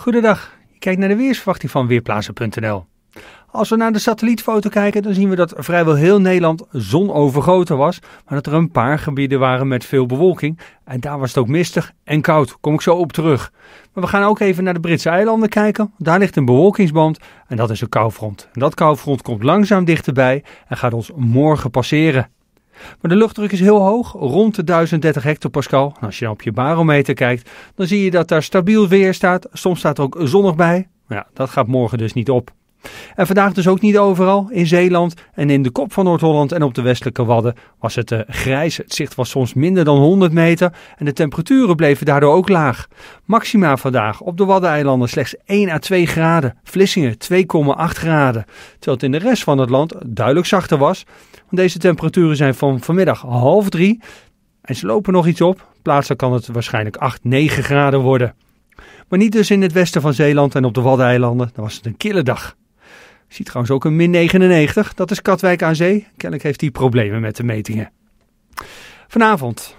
Goedendag, Je kijk naar de weersverwachting van Weerplaatsen.nl. Als we naar de satellietfoto kijken, dan zien we dat vrijwel heel Nederland zonovergoten was, maar dat er een paar gebieden waren met veel bewolking. En daar was het ook mistig en koud, kom ik zo op terug. Maar we gaan ook even naar de Britse eilanden kijken. Daar ligt een bewolkingsband en dat is een koufront. En dat koufront komt langzaam dichterbij en gaat ons morgen passeren. Maar de luchtdruk is heel hoog, rond de 1030 hectopascal. als je dan op je barometer kijkt, dan zie je dat daar stabiel weer staat. Soms staat er ook zonnig bij. Ja, dat gaat morgen dus niet op. En vandaag dus ook niet overal. In Zeeland en in de kop van Noord-Holland en op de westelijke Wadden was het uh, grijs. Het zicht was soms minder dan 100 meter en de temperaturen bleven daardoor ook laag. Maxima vandaag op de Waddeneilanden slechts 1 à 2 graden. Vlissingen 2,8 graden. Terwijl het in de rest van het land duidelijk zachter was deze temperaturen zijn van vanmiddag half drie en ze lopen nog iets op. Plaatselijk kan het waarschijnlijk 8, 9 graden worden. Maar niet dus in het westen van Zeeland en op de Waddeneilanden. Dan was het een kille dag. Je ziet trouwens ook een min 99. Dat is Katwijk aan zee. Kennelijk heeft die problemen met de metingen. Vanavond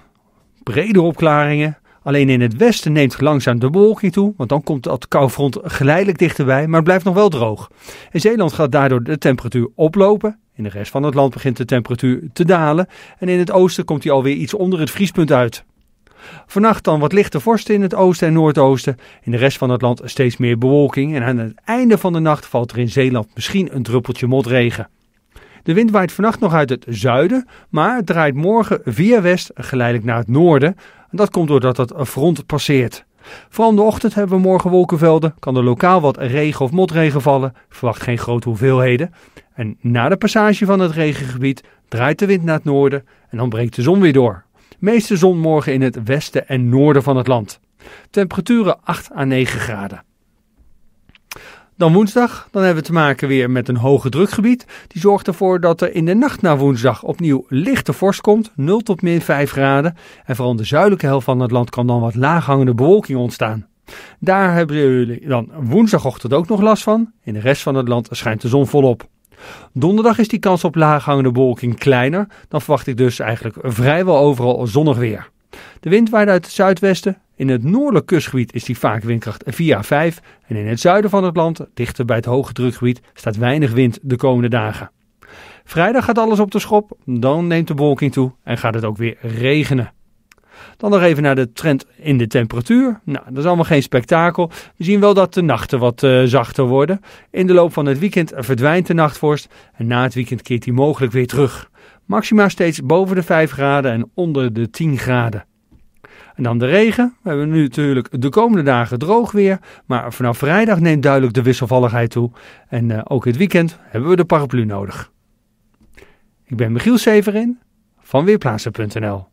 brede opklaringen. Alleen in het westen neemt langzaam de bewolking toe, want dan komt dat koufront geleidelijk dichterbij, maar het blijft nog wel droog. In Zeeland gaat daardoor de temperatuur oplopen. In de rest van het land begint de temperatuur te dalen en in het oosten komt die alweer iets onder het vriespunt uit. Vannacht dan wat lichte vorsten in het oosten en noordoosten. In de rest van het land steeds meer bewolking en aan het einde van de nacht valt er in Zeeland misschien een druppeltje motregen. De wind waait vannacht nog uit het zuiden, maar draait morgen via west geleidelijk naar het noorden. En dat komt doordat het front passeert. Vooral in de ochtend hebben we morgen wolkenvelden, kan er lokaal wat regen of motregen vallen, verwacht geen grote hoeveelheden. En na de passage van het regengebied draait de wind naar het noorden en dan breekt de zon weer door. Meeste zon morgen in het westen en noorden van het land. Temperaturen 8 à 9 graden. Dan woensdag, dan hebben we te maken weer met een hoge drukgebied. Die zorgt ervoor dat er in de nacht naar woensdag opnieuw lichte vorst komt, 0 tot min 5 graden. En vooral de zuidelijke helft van het land kan dan wat laaghangende bewolking ontstaan. Daar hebben jullie dan woensdagochtend ook nog last van. In de rest van het land schijnt de zon volop. Donderdag is die kans op laaghangende bewolking kleiner. Dan verwacht ik dus eigenlijk vrijwel overal zonnig weer. De wind waait uit het zuidwesten. In het noordelijk kustgebied is die vaak windkracht 4 à 5. En in het zuiden van het land, dichter bij het hoge drukgebied, staat weinig wind de komende dagen. Vrijdag gaat alles op de schop, dan neemt de bewolking toe en gaat het ook weer regenen. Dan nog even naar de trend in de temperatuur. Nou, dat is allemaal geen spektakel. We zien wel dat de nachten wat eh, zachter worden. In de loop van het weekend verdwijnt de nachtvorst en na het weekend keert die mogelijk weer terug. Maxima steeds boven de 5 graden en onder de 10 graden. En dan de regen. We hebben nu natuurlijk de komende dagen droog weer. Maar vanaf vrijdag neemt duidelijk de wisselvalligheid toe. En eh, ook het weekend hebben we de paraplu nodig. Ik ben Michiel Severin van Weerplaatsen.nl